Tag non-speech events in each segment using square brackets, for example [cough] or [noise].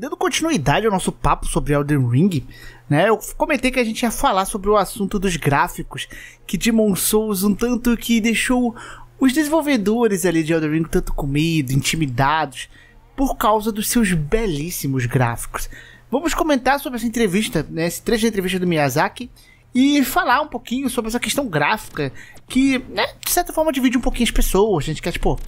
Dando continuidade ao nosso papo sobre Elden Ring, né? Eu comentei que a gente ia falar sobre o assunto dos gráficos que Demon Souls um tanto que deixou os desenvolvedores ali de Elden Ring tanto com medo, intimidados por causa dos seus belíssimos gráficos. Vamos comentar sobre essa entrevista, né, esse trecho de entrevista do Miyazaki e falar um pouquinho sobre essa questão gráfica que, né, de certa forma divide um pouquinho as pessoas. A gente quer, tipo,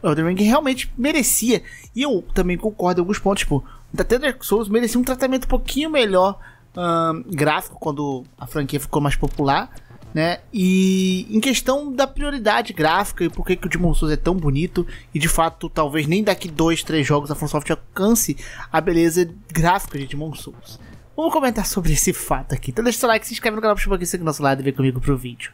Elden Ring realmente merecia. E eu também concordo em alguns pontos, tipo, da Dark Souls merecia um tratamento um pouquinho melhor um, gráfico quando a franquia ficou mais popular, né? E em questão da prioridade gráfica e por que, que o Demon Souls é tão bonito e de fato talvez nem daqui dois, três jogos a FromSoft alcance a beleza gráfica de Demon Souls. Vamos comentar sobre esse fato aqui. Então deixa o seu like, se inscreve no canal o like, segue o nosso lado e vem comigo pro vídeo.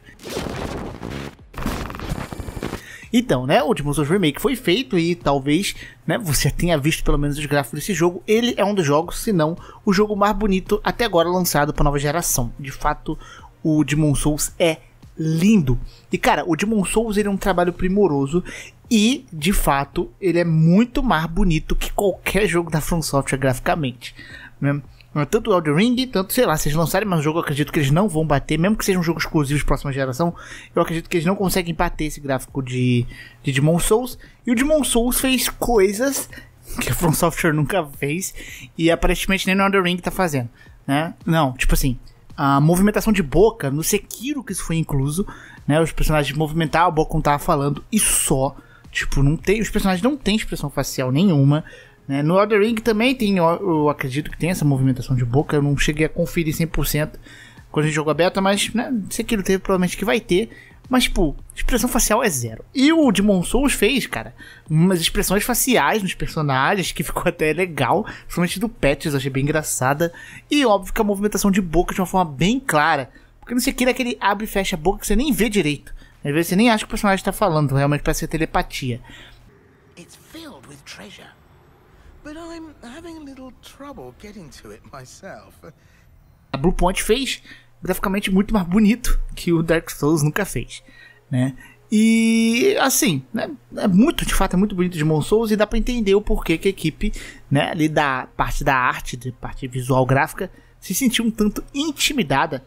Então, né, o Demon's Souls Remake foi feito e talvez, né, você tenha visto pelo menos os gráficos desse jogo. Ele é um dos jogos, se não o jogo mais bonito até agora lançado para nova geração. De fato, o Demon Souls é lindo. E cara, o Demon Souls ele é um trabalho primoroso e, de fato, ele é muito mais bonito que qualquer jogo da From Software graficamente, né? Tanto o Elden Ring, tanto, sei lá, se eles lançarem mais um jogo, eu acredito que eles não vão bater, mesmo que seja um jogo exclusivo de próxima geração, eu acredito que eles não conseguem bater esse gráfico de, de Demon Souls. E o Demon Souls fez coisas [laughs] que a From Software nunca fez, e aparentemente nem no Elden Ring tá fazendo, né? Não, tipo assim, a movimentação de boca, no Sekiro que isso foi incluso, né? Os personagens movimentar a boca como tava falando, e só. Tipo, não tem, os personagens não têm expressão facial nenhuma, né? No Other Ring também tem, eu acredito que tem essa movimentação de boca, eu não cheguei a conferir 100% quando a gente jogou a beta, mas né, sei que ele teve, provavelmente que vai ter. Mas, tipo, expressão facial é zero. E o Demon Souls fez, cara, umas expressões faciais nos personagens que [laughs] ficou até legal, principalmente do Patches, achei bem engraçada. E óbvio que a movimentação de boca de uma forma bem clara, porque não sei o que é aquele abre e fecha a boca que você nem vê direito. Às vezes você nem acha que o personagem está falando, realmente parece ser telepatia. It's filled with treasure but I'm having a little trouble getting to it myself. A Blue Point fez graficamente muito mais bonito que o Dark Souls nunca fez, né? E assim, né, é muito, de fato, é muito bonito de Mon Souls e dá para entender o porquê que a equipe, né, ali da parte da arte, da parte visual gráfica, se sentiu um tanto intimidada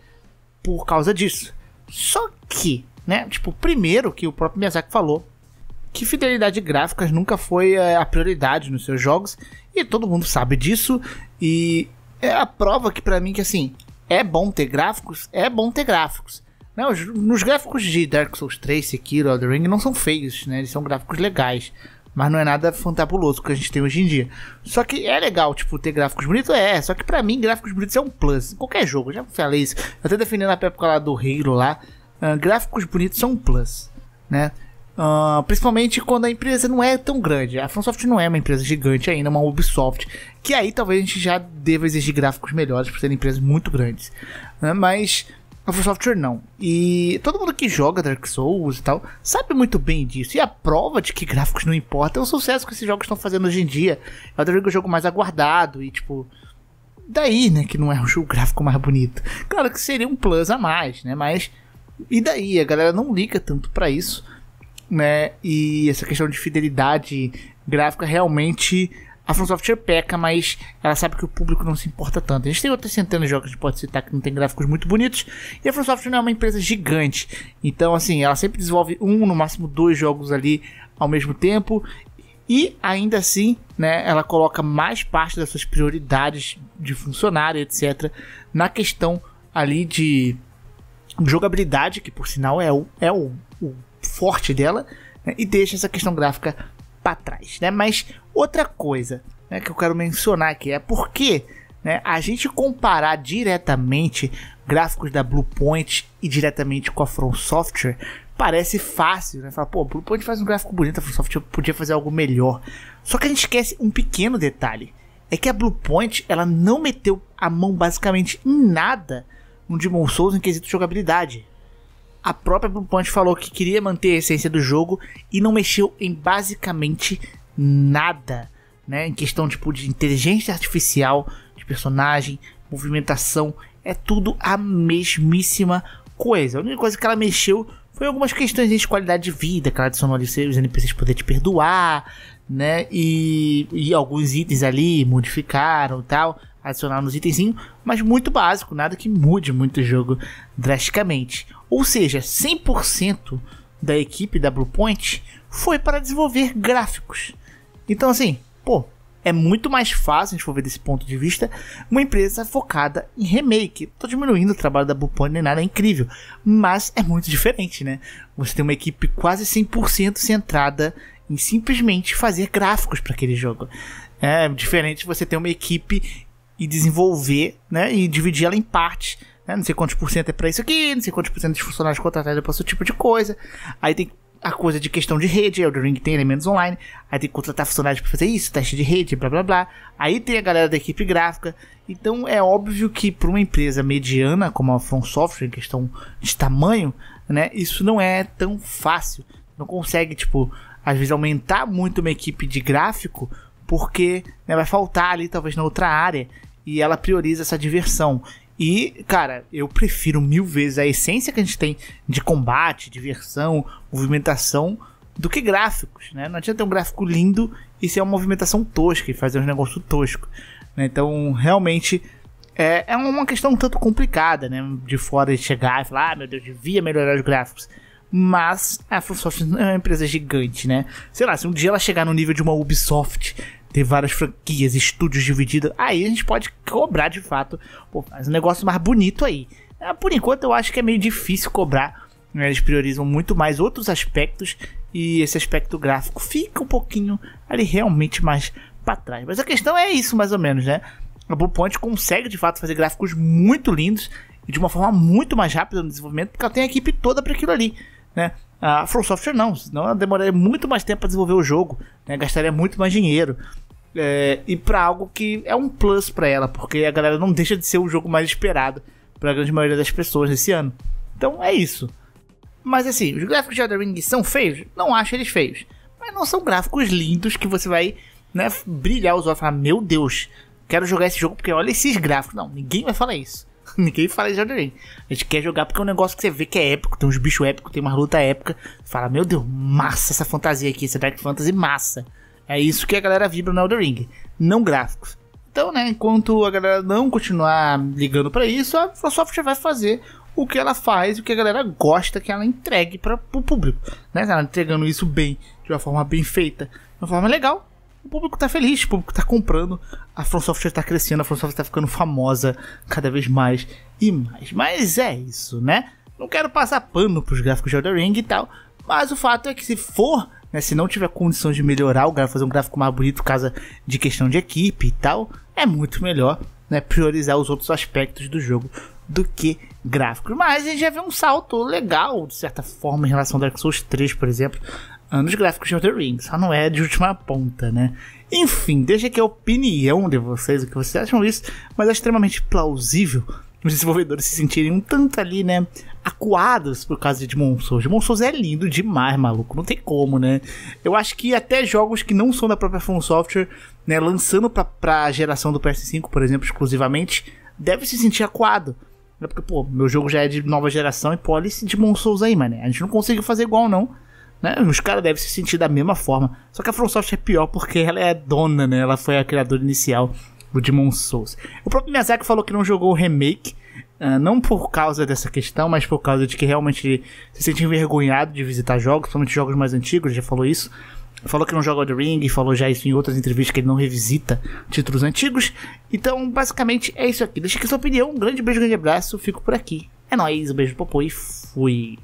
por causa disso. Só que, né, tipo, primeiro que o próprio Miyazaki falou, que fidelidade gráfica nunca foi é, a prioridade nos seus jogos e todo mundo sabe disso e é a prova que para mim que assim é bom ter gráficos, é bom ter gráficos. Né? Os, nos gráficos de Dark Souls 3, Sekiro, The Ring não são feios, né? Eles são gráficos legais, mas não é nada fantabuloso que a gente tem hoje em dia. Só que é legal, tipo, ter gráficos bonitos, é. Só que para mim gráficos bonitos é um plus. qualquer jogo, já falei isso. até defendendo a época lá do Halo lá, uh, gráficos bonitos são um plus, né? Uh, principalmente quando a empresa não é tão grande. A Funsoft não é uma empresa gigante ainda, é uma Ubisoft. Que aí talvez a gente já deva exigir gráficos melhores por serem empresas muito grandes. Né? Mas a Funsoft não. E todo mundo que joga Dark Souls e tal sabe muito bem disso. E a prova de que gráficos não importa é o sucesso que esses jogos estão fazendo hoje em dia. É o jogo mais aguardado e tipo daí, né, que não é o jogo gráfico mais bonito. Claro que seria um plus a mais, né, mas e daí? A galera não liga tanto para isso né? E essa questão de fidelidade gráfica realmente a From Software peca, mas ela sabe que o público não se importa tanto. A gente tem outras centenas de jogos que a gente pode citar que não tem gráficos muito bonitos, e a From Software não é uma empresa gigante. Então, assim, ela sempre desenvolve um, no máximo dois jogos ali ao mesmo tempo, e ainda assim, né, ela coloca mais parte das suas prioridades de funcionário, etc, na questão ali de jogabilidade, que por sinal é o, é o, o forte dela né, e deixa essa questão gráfica para trás, né? Mas outra coisa né, que eu quero mencionar aqui é porque né, a gente comparar diretamente gráficos da Bluepoint e diretamente com a From Software parece fácil, né? Fala, pô, Bluepoint faz um gráfico bonito, a From Software podia fazer algo melhor. Só que a gente esquece um pequeno detalhe, é que a Bluepoint ela não meteu a mão basicamente em nada no Demon Souls em quesito de jogabilidade. A própria Bluepoint falou que queria manter a essência do jogo e não mexeu em basicamente nada, né? Em questão tipo de inteligência artificial, de personagem, movimentação, é tudo a mesmíssima coisa. A única coisa que ela mexeu foi algumas questões de qualidade de vida, que ela adicionou ali os NPCs poder te perdoar, né? E, e alguns itens ali modificaram tal adicionar nos itenzinhos, mas muito básico, nada que mude muito o jogo drasticamente. Ou seja, 100% da equipe da Bluepoint foi para desenvolver gráficos. Então assim, pô, é muito mais fácil, a gente ver desse ponto de vista, uma empresa focada em remake. Tô diminuindo o trabalho da Bluepoint nem nada, é incrível, mas é muito diferente, né? Você tem uma equipe quase 100% centrada em simplesmente fazer gráficos para aquele jogo. É diferente você ter uma equipe e desenvolver, né? E dividir ela em partes. Né? Não sei quantos por cento é para isso aqui, não sei quantos por cento dos funcionários contratados é para esse tipo de coisa. Aí tem a coisa de questão de rede, o Ring tem elementos online, aí tem que contratar funcionários para fazer isso, teste de rede, blá blá blá. Aí tem a galera da equipe gráfica. Então é óbvio que para uma empresa mediana como a From Software, em questão de tamanho, né, isso não é tão fácil. Não consegue, tipo, às vezes aumentar muito uma equipe de gráfico, porque né, vai faltar ali, talvez, na outra área e ela prioriza essa diversão. E, cara, eu prefiro mil vezes a essência que a gente tem de combate, diversão, movimentação, do que gráficos, né? Não adianta ter um gráfico lindo e ser uma movimentação tosca e fazer um negócio tosco. Né? Então, realmente, é, é uma questão um tanto complicada, né? De fora de chegar e falar, ah, meu Deus, devia melhorar os gráficos mas a FromSoft é uma empresa gigante, né? Sei lá, se um dia ela chegar no nível de uma Ubisoft ter várias franquias, estúdios divididos, aí a gente pode cobrar de fato, pô, faz um negócio mais bonito aí. Ah, por enquanto eu acho que é meio difícil cobrar, né? eles priorizam muito mais outros aspectos e esse aspecto gráfico fica um pouquinho ali realmente mais para trás. Mas a questão é isso mais ou menos, né? A Blue Point consegue de fato fazer gráficos muito lindos e de uma forma muito mais rápida no desenvolvimento, porque ela tem a equipe toda para aquilo ali, né? A From Software não, senão demoraria muito mais tempo para desenvolver o jogo, né? gastaria muito mais dinheiro. É, e para algo que é um plus para ela, porque a galera não deixa de ser o jogo mais esperado para a grande maioria das pessoas nesse ano. Então é isso. Mas assim, os gráficos de Elden Ring são feios? Não acho eles feios. Mas não são gráficos lindos que você vai né, brilhar os olhos e falar: Meu Deus, quero jogar esse jogo porque olha esses gráficos. Não, ninguém vai falar isso. [laughs] Ninguém fala de Elden Ring. A gente quer jogar porque é um negócio que você vê que é épico, tem uns bichos épicos, tem uma luta épica. Fala, meu Deus, massa essa fantasia aqui, essa Dark Fantasy massa. É isso que a galera vibra no Elden Ring, não gráficos. Então, né, enquanto a galera não continuar ligando para isso, a Microsoft vai fazer o que ela faz, o que a galera gosta que ela entregue para o público. Né? Ela entregando isso bem, de uma forma bem feita, de uma forma legal, o público tá feliz, o público tá comprando, a From Software tá crescendo, a From Software tá ficando famosa cada vez mais e mais. Mas é isso, né? Não quero passar pano pros gráficos de Elden Ring e tal, mas o fato é que se for, né, se não tiver condições de melhorar o gráfico, fazer um gráfico mais bonito por causa de questão de equipe e tal, é muito melhor, né, priorizar os outros aspectos do jogo do que gráficos. Mas a gente já vê um salto legal, de certa forma, em relação ao Dark Souls 3, por exemplo anos ah, gráficos de Outer Rings, só não é de última ponta, né? Enfim, deixa aqui a opinião de vocês, o que vocês acham disso, mas é extremamente plausível os desenvolvedores se sentirem um tanto ali, né, acuados por causa de Demon Souls. Demon Souls é lindo demais, maluco, não tem como, né? Eu acho que até jogos que não são da própria Fun Software, né, lançando pra, pra geração do PS5, por exemplo, exclusivamente, deve se sentir acuado. Né? Porque, pô, meu jogo já é de nova geração e pô, olha esse Demon Souls aí, mano. A gente não consegue fazer igual, não né? Os caras devem se sentir da mesma forma. Só que a From é pior porque ela é dona, né? Ela foi a criadora inicial do Demon Souls. O próprio Miyazaki falou que não jogou o remake, Uh, não por causa dessa questão, mas por causa de que realmente se sente envergonhado de visitar jogos, principalmente jogos mais antigos, já falou isso. Falou que não joga The Ring, falou já isso em outras entrevistas que ele não revisita títulos antigos. Então, basicamente é isso aqui. Deixa aqui sua opinião. Um grande beijo, um grande abraço. Fico por aqui. É nóis, um beijo, popô e fui.